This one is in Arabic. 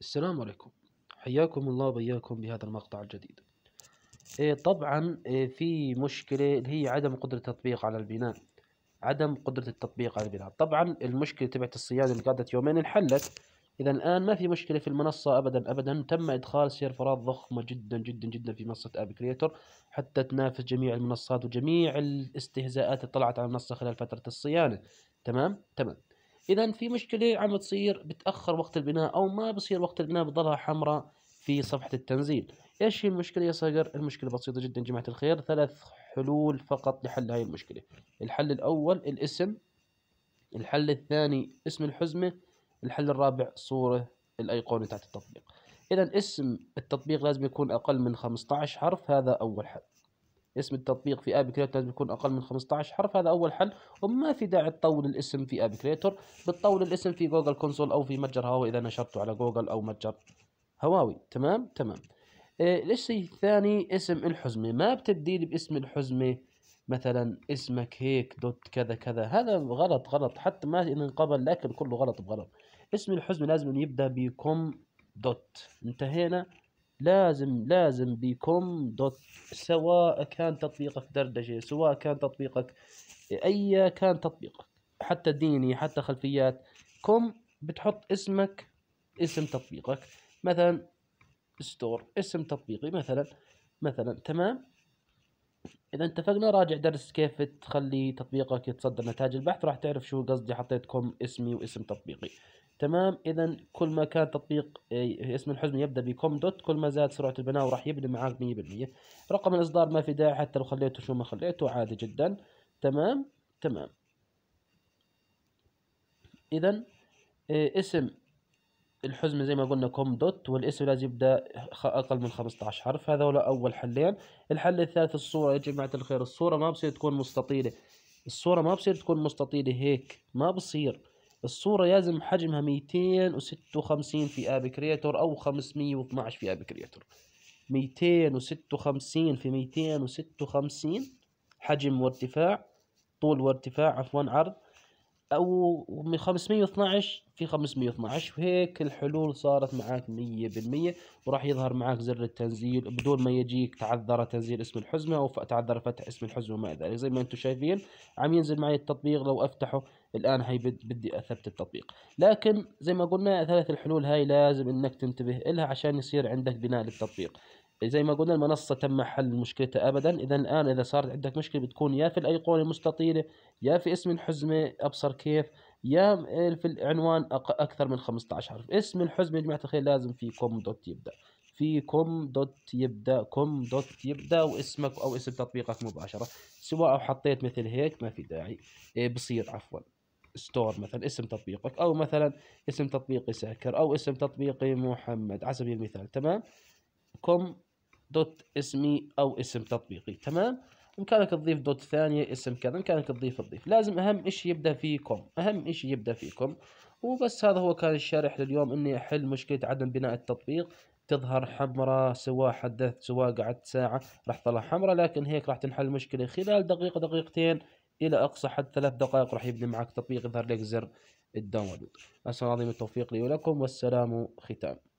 السلام عليكم حياكم الله وبياكم بهذا المقطع الجديد إيه طبعا إيه في مشكلة اللي هي عدم قدرة التطبيق على البناء عدم قدرة التطبيق على البناء طبعا المشكلة تبعت الصيانة اللي قعدت يومين انحلت إذا الآن ما في مشكلة في المنصة أبدا أبدا تم إدخال سيرفرات ضخمة جدا جدا جدا في منصة أب كريتور حتى تنافس جميع المنصات وجميع الاستهزاءات اللي طلعت على المنصة خلال فترة الصيانة تمام تمام اذا في مشكله عم تصير بتاخر وقت البناء او ما بصير وقت البناء بضلها حمراء في صفحه التنزيل ايش هي المشكله يا صقر المشكله بسيطه جدا جماعه الخير ثلاث حلول فقط لحل هاي المشكله الحل الاول الاسم الحل الثاني اسم الحزمه الحل الرابع صوره الايقونه تحت التطبيق اذا اسم التطبيق لازم يكون اقل من 15 حرف هذا اول حل اسم التطبيق في اب كريتور لازم يكون اقل من 15 حرف هذا اول حل وما في داعي تطول الاسم في اب كريتور بتطول الاسم في جوجل كونسول او في متجر هواوي اذا نشرته على جوجل او متجر هواوي تمام تمام الشيء آه، الثاني اسم الحزمه ما بتبدي لي باسم الحزمه مثلا اسمك هيك دوت كذا كذا هذا غلط غلط حتى ما انقبل لكن كله غلط بغلط اسم الحزمه لازم يبدا بكم دوت انتهينا لازم لازم بكم دوت سواء كان تطبيقك دردشه سواء كان تطبيقك اي كان تطبيقك حتى ديني حتى خلفيات كوم بتحط اسمك اسم تطبيقك مثلا ستور اسم تطبيقي مثلا مثلا تمام اذا اتفقنا راجع درس كيف تخلي تطبيقك يتصدر نتائج البحث راح تعرف شو قصدي حطيت كوم اسمي واسم تطبيقي تمام اذا كل ما كان تطبيق إيه، اسم الحزمه يبدا بكوم دوت كل ما زاد سرعه البناء وراح يبني معاك 100% رقم الاصدار ما في داعي حتى لو خليته شو ما خليته عادي جدا تمام تمام اذا إيه، اسم الحزمة زي ما قلنا كوم دوت والاسم لازم يبدأ أقل من 15 حرف هذا هو أول حلين الحل الثالث الصورة يا جماعة الخير الصورة ما بصير تكون مستطيلة الصورة ما بصير تكون مستطيلة هيك ما بصير الصورة لازم حجمها 256 في اب كرياتور او 512 في اب كرياتور 256 في 256 حجم وارتفاع طول وارتفاع عفوا عرض او من 512 في 512 وهيك الحلول صارت معك 100% وراح يظهر معك زر التنزيل بدون ما يجيك تعذر تنزيل اسم الحزمه او تعذر فتح اسم الحزمه وما ذلك زي ما انتم شايفين عم ينزل معي التطبيق لو افتحه الان هي بدي اثبت التطبيق لكن زي ما قلنا ثلاث الحلول هاي لازم انك تنتبه لها عشان يصير عندك بناء للتطبيق زي ما قلنا المنصة تم حل مشكلتها أبدا إذا الآن إذا صارت عندك مشكلة بتكون يا في الأيقونة المستطيلة يا في اسم الحزمة أبصر كيف يا في العنوان أكثر من 15 حرف اسم الحزمة يا جماعة الخير لازم في كوم دوت يبدأ في كوم دوت يبدا كوم دوت يبدا واسمك او اسم تطبيقك مباشره سواء حطيت مثل هيك ما في داعي إيه، بصير عفوا ستور مثلا اسم تطبيقك او مثلا اسم تطبيقي ساكر او اسم تطبيقي محمد على سبيل المثال تمام كوم دوت اسمي او اسم تطبيقي تمام بامكانك تضيف دوت ثانيه اسم كذا بامكانك تضيف تضيف لازم اهم شيء يبدا فيكم كوم اهم شيء يبدا فيكم كوم وبس هذا هو كان الشرح لليوم اني احل مشكله عدم بناء التطبيق تظهر حمراء سواء حدثت سواء قعدت ساعة راح تطلع حمراء لكن هيك راح تنحل المشكلة خلال دقيقة دقيقتين إلى أقصى حد ثلاث دقائق راح يبني معك تطبيق يظهر لك زر الداونلود أسأل العظيم التوفيق لي ولكم والسلام ختام